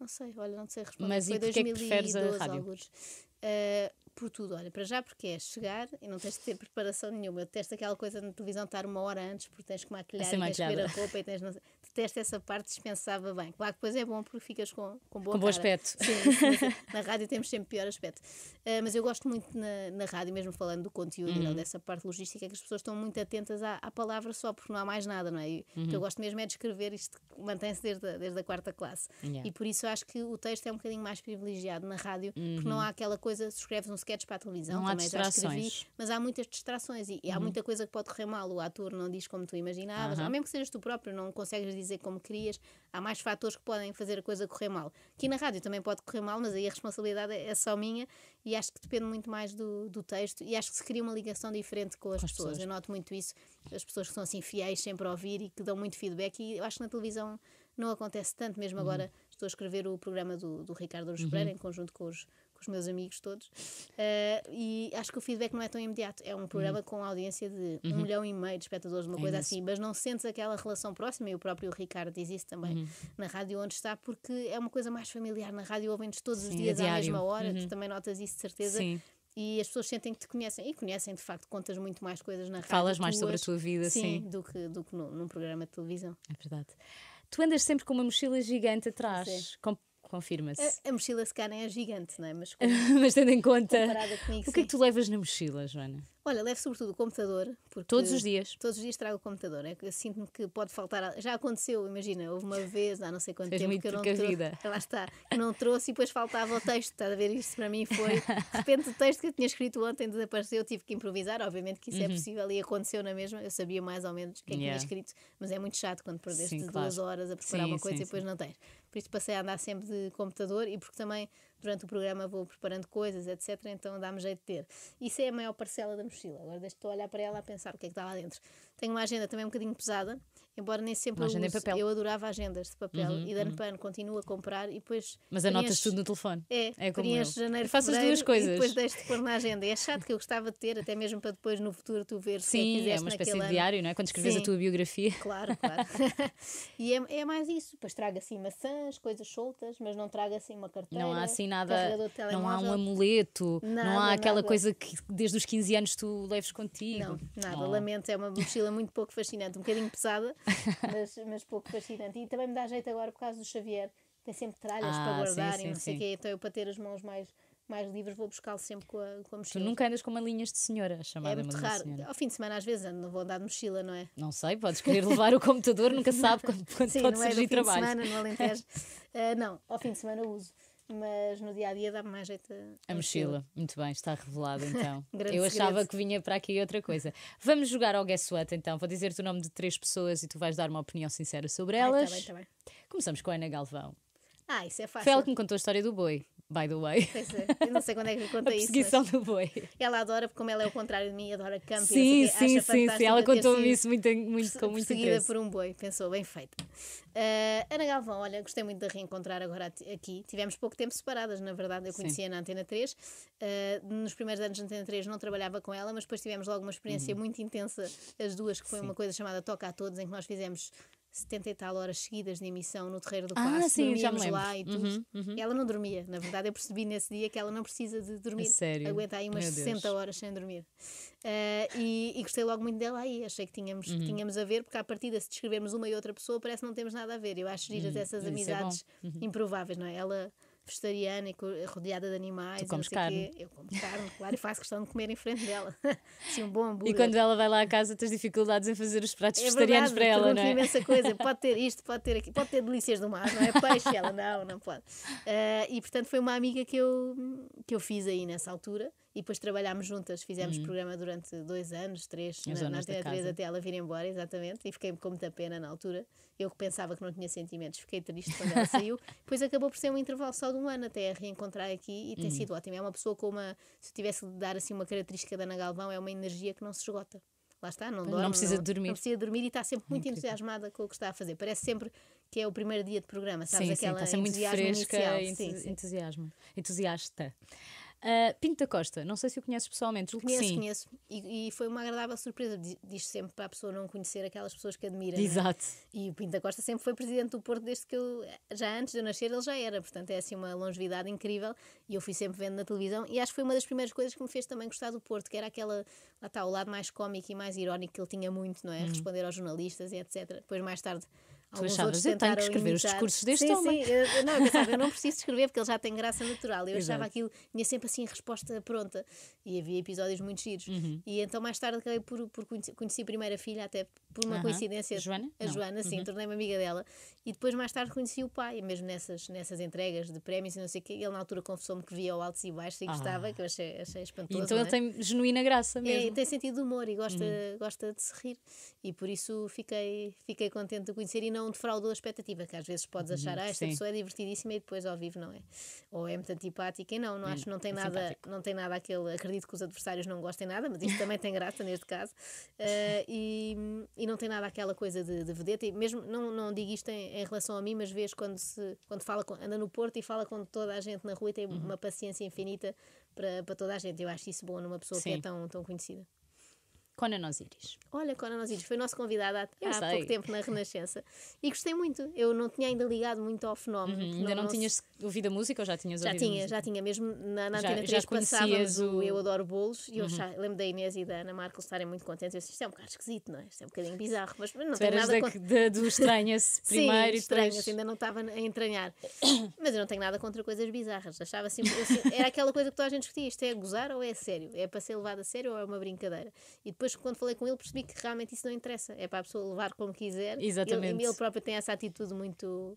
Não sei, olha, não sei
responder. Mas foi e 2012, é que preferes a rádio?
Uh, por tudo. Olha, para já, porque é chegar e não tens de ter preparação nenhuma. Eu detesto aquela coisa na televisão estar uma hora antes porque tens que maquilhar assim, e tens que a roupa e tens. Não... Detesto essa parte, dispensava bem. Claro que depois é bom porque ficas com, com boa Com cara. bom aspecto. Sim, sim, sim, na rádio temos sempre pior aspecto. Uh, mas eu gosto muito na, na, rádio, mesmo falando do conteúdo uhum. não dessa parte logística, que as pessoas estão muito atentas à, à palavra só porque não há mais nada, não é? E, uhum. O que eu uhum. gosto mesmo é de escrever, isto mantém-se desde, a, desde a quarta classe. Yeah. E por isso acho que o texto é um bocadinho mais privilegiado na rádio, uhum. porque não uhum. há aquela coisa, escreves um sketches para a televisão, não também já escrevi, mas há muitas distrações e, e há uhum. muita coisa que pode correr mal. O ator não diz como tu imaginavas, uhum. ou mesmo que sejas tu próprio, não consegues dizer como querias. Há mais fatores que podem fazer a coisa correr mal. Aqui na rádio também pode correr mal, mas aí a responsabilidade é, só minha e acho que depende muito mais do, do texto e acho que se cria uma ligação diferente com as, com as pessoas. pessoas. Eu noto muito isso, as pessoas que são assim fiéis, sempre a ouvir e que dão muito feedback, e eu acho que na televisão não acontece tanto, mesmo uhum. agora estou a escrever o programa do, do Ricardo Aruz uhum. em conjunto com os, com os meus amigos todos. Uh, e acho que o feedback não é tão imediato. É um programa uhum. com audiência de uhum. um milhão e meio de espectadores, uma é coisa isso. assim, mas não sentes aquela relação próxima. E o próprio Ricardo diz isso também uhum. na rádio onde está, porque é uma coisa mais familiar. Na rádio ouvem-nos todos Sim, os é dias é à mesma hora, tu uhum. também notas isso de certeza. Sim e as pessoas sentem que te conhecem e conhecem de facto, contas muito mais coisas na rádio. Falas mais sobre a tua vida, sim, sim. do que, do que no, num programa de televisão. É verdade. Tu andas sempre com uma mochila gigante atrás, sim.
com confirma-se. A,
a, mochila calhar é gigante, não é? Mas, com,
Mas tendo em conta. Comigo, o que é que tu levas na mochila, Joana?
Olha, levo sobretudo o computador. Porque todos os dias? Todos os dias trago o computador. É que sinto-me que pode faltar. Já aconteceu, imagina, houve uma vez, há não sei quanto Fez tempo que eu não vida. Lá está, não trouxe e depois faltava o texto. Estás a ver? Isto para mim foi. De repente o texto que eu tinha escrito ontem desapareceu, eu tive que improvisar. Obviamente que isso é uhum. é possível e aconteceu na mesma. Eu sabia mais ou menos o que é que yeah. tinha escrito, mas é muito chato quando perdeste sim, duas claro. horas a preparar sim, uma coisa sim, e depois não tens por isso passei a andar sempre de computador e porque também durante o programa vou preparando coisas, etc. Então dá-me jeito de ter. Isso é a maior parcela da mochila. Agora estou a olhar para ela a pensar o que é que está lá dentro. Tenho uma agenda também um bocadinho pesada, embora nem sempre uma eu, papel. eu adorava agendas de papel uhum, e dano pano uhum. continuo a comprar e depois. Mas preencho, anotas tudo no telefone. É, é como eu. janeiro, eu faço as duas coisas. E depois deixo de pôr na agenda. E é chato que eu gostava de ter, até mesmo para depois no futuro tu ver Sim, que é, que é uma espécie de ano. diário, não é? Quando escreves Sim. a tua
biografia. Claro, claro.
e é, é mais isso. Depois trago assim maçãs, coisas soltas, mas não trago assim uma
carteira. Não há assim nada. Não há um amuleto, nada, não há aquela nada. coisa que desde os 15 anos tu leves contigo. Não, nada, oh. lamento,
é uma mochila muito pouco fascinante, um bocadinho pesada, mas, mas pouco fascinante. E também me dá jeito agora por causa do Xavier, tem sempre tralhas ah, para guardar sim, e não sei o quê, então eu para ter as mãos mais mais livres vou buscá-lo sempre com a, com a mochila. Tu
nunca andas com uma linhas de senhora, chamada É muito raro.
Ao fim de semana, às vezes, ando, não vou andar de mochila, não é?
Não sei, podes querer levar o computador, nunca sabe quando, quando Sim, pode não é surgir é no fim trabalho. De semana, no Alentejo.
uh, não, ao fim de semana uso mas no dia a dia dá-me mais jeito. A, a mochila.
mochila. muito bem, está revelado então. Eu achava segredo. que vinha para aqui outra coisa. Vamos jogar ao Guess What então. Vou dizer-te o nome de três pessoas e tu vais dar uma opinião sincera sobre elas. Ai, tá bem, tá bem. Começamos com a Ana Galvão.
Ah, isso é fácil. Foi ela que me
contou a história do boi, by the way.
Pois é, eu não sei quando é que me conta a isso. Perseguição mas... do boi. Ela adora, porque como ela é o contrário de mim, adora camping. Sim, sim, sim, sim. Ela contou-me isso muito, muito, com muito interesse. por um boi, pensou, bem feito. Uh, Ana Galvão, olha, gostei muito de reencontrar agora aqui. Tivemos pouco tempo separadas, na verdade. Eu conhecia na Antena 3. Uh, ah, nos primeiros anos da Antena 3 não trabalhava com ela, mas depois tivemos logo uma experiência uhum. muito intensa, as duas, que foi sim. uma coisa chamada Toca a Todos, em que nós fizemos 70 e tal horas seguidas de emissão no Terreiro do ah, Passo, ah, sim, dormíamos lá e tudo. Uhum, uhum. Ela não dormia, na verdade, eu percebi nesse dia que ela não precisa de dormir. Sério? Aguenta aí umas 60 horas sem dormir. Uh, e, e, gostei logo muito dela aí, achei que tínhamos, uhum. que tínhamos a ver, porque à partida, se descrevermos uma e outra pessoa, parece que não temos nada a ver. Eu acho giras uhum, essas é amizades é improváveis, não é? Ela vegetariana e rodeada de animais. Tu comes carne? Quê. Eu como carne, claro, e faço questão de comer em frente dela. Assim, um bom E quando ela
vai lá à casa, tens dificuldades em fazer os pratos é vegetarianos verdade, para ela, não é? imensa coisa. Pode
ter isto, pode ter aqui, pode ter delícias do mar, não é? Peixe, ela não, não pode. Uh, e portanto foi uma amiga que eu, que eu fiz aí nessa altura e depois trabalhámos juntas, fizemos uhum. programa durante dois anos, três, na, na Antena 3 até ela vir embora, exatamente, e fiquei com muita pena na altura. Eu que pensava que não tinha sentimentos, fiquei triste quando ela saiu. Depois acabou por ser um intervalo só de um ano até a reencontrar aqui e uhum. tem sido ótimo. É uma pessoa com uma, se eu tivesse de dar assim uma característica da Ana Galvão, é uma energia que não se esgota lá está, não dorme. Não precisa não, dormir. Não precisa dormir e está sempre é muito Incrível. entusiasmada com o que está a fazer. Parece sempre que é o primeiro dia de programa, sabes? Sim, Aquela sim, está sempre muito fresca
entusiasmo. Sim, Entusiasta. Uh, Pinto da Costa, não sei se o conheces pessoalmente, julgo conheço, que sim. Conheço,
e, e foi uma agradável surpresa, diz sempre para a pessoa não conhecer aquelas pessoas que admira. É? Exato. E o Pinto da Costa sempre foi presidente do Porto desde que eu, já antes de eu nascer, ele já era, portanto é assim uma longevidade incrível e eu fui sempre vendo na televisão e acho que foi uma das primeiras coisas que me fez também gostar do Porto, que era aquela, lá está, o lado mais cómico e mais irónico que ele tinha muito, não é? Uhum. Responder aos jornalistas e etc. Depois mais tarde Tu achavas, eu tenho que escrever imitar. os discursos deste sim, homem. Sim, eu, não, eu eu não preciso escrever porque ele já tem graça natural. Eu Exato. achava aquilo, tinha sempre assim a resposta pronta. E havia episódios muito giros. Uhum. E então mais tarde acabei por, por conhecer, a primeira filha, até por uma coincidência, Joana? a Não. Joana, sim, uhum. tornei-me amiga dela. E depois, mais tarde, conheci o pai, mesmo nessas, nessas entregas de prémios e não sei o quê. Ele, na altura, confessou-me que via o altos e baixos e ah. gostava, que eu achei, achei espantoso. Então, é? ele tem
genuína graça é, mesmo. É, tem
sentido de humor e gosta, uhum. gosta de se rir. E por isso fiquei, fiquei contente de conhecer e não defraudou a expectativa, que às vezes podes uhum. achar, ah, esta sim. pessoa é divertidíssima e depois ao vivo não é. Ou é muito antipática e não, não hum, acho, não tem, é nada, simpático. não tem nada aquele. Acredito que os adversários não gostem nada, mas isto também tem graça neste caso. Uh, e e não tem nada aquela coisa de, de vedeta, e mesmo, não, não digo isto em, em relação a mim, mas vês quando, se, quando fala com, anda no Porto e fala com toda a gente na rua e tem uhum. uma paciência infinita para, para toda a gente. Eu acho isso bom numa pessoa Sim. que é tão, tão conhecida.
Conan Osiris.
Olha, Conan Osiris foi nosso convidado há, há pouco tempo na Renascença e gostei muito. Eu não tinha ainda ligado muito ao fenómeno. Uhum, ainda não, não tinhas se...
ouvido a música ou já tinhas já ouvido? Já tinha, já tinha. Mesmo na, na já, Antena 3 passávamos o... o Eu Adoro Bolos e eu uhum. já,
lembro da Inês e da Ana Marco estarem muito contentes. Eu disse, isto é um bocado esquisito, não é? Isto é um bocadinho bizarro, mas não tem nada contra.
do estranha-se primeiro Sim, estranha depois...
ainda não estava a entranhar. mas eu não tenho nada contra coisas bizarras. Achava assim, era aquela coisa que toda a gente discutia: isto é a gozar ou é sério? É para ser levado a sério ou é uma brincadeira? E depois, quando falei com ele, percebi que realmente isso não interessa. É para a pessoa levar como quiser. Exatamente. Ele, ele próprio tem essa atitude muito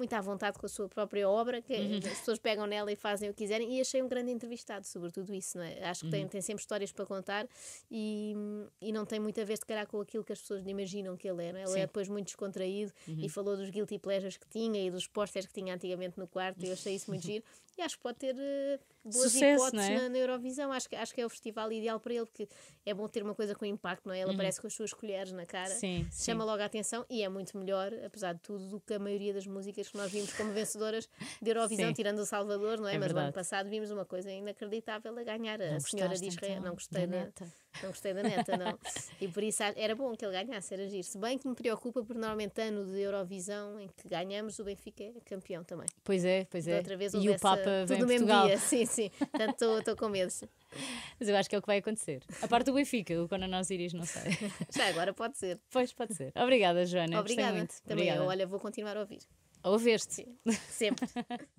muito à vontade com a sua própria obra, que uhum. as pessoas pegam nela e fazem o que quiserem. E achei um grande entrevistado, sobretudo isso, não é? Acho que tem, uhum. tem sempre histórias para contar e, e não tem muito a ver, se calhar, com aquilo que as pessoas imaginam que ele é, não é? Ele Sim. é depois muito descontraído uhum. e falou dos guilty pleasures que tinha e dos posters que tinha antigamente no quarto. E eu achei isso muito giro. E acho que pode ter uh, boas Sucesso, hipóteses é? na, na, Eurovisão. Acho que, acho que é o festival ideal para ele, porque é bom ter uma coisa com impacto, não é? Ele uhum. aparece com as suas colheres na cara, sim, chama sim. logo a atenção e é muito melhor, apesar de tudo, do que a maioria das músicas que nós vimos como vencedoras de Eurovisão, Sim. tirando o Salvador, não é? é Mas verdade. no ano passado vimos uma coisa inacreditável a ganhar não a senhora de Israel. Então, não gostei da, neta. Não gostei da neta, não. E por isso ah, era bom que ele ganhasse, era giro. Se bem que me preocupa, porque normalmente ano de Eurovisão em que ganhamos, o Benfica é campeão também. Pois é, pois é. Outra vez e o Papa vem tudo mesmo dia. Sim, sim. Portanto, estou com medo.
Mas eu acho que é o que vai acontecer. A parte do Benfica, o nós Iris, não sei. Já agora pode ser. Pois, pode ser. Obrigada, Joana. Obrigada. Também, Obrigada. olha,
vou continuar a ouvir.
Ouveste. Sempre.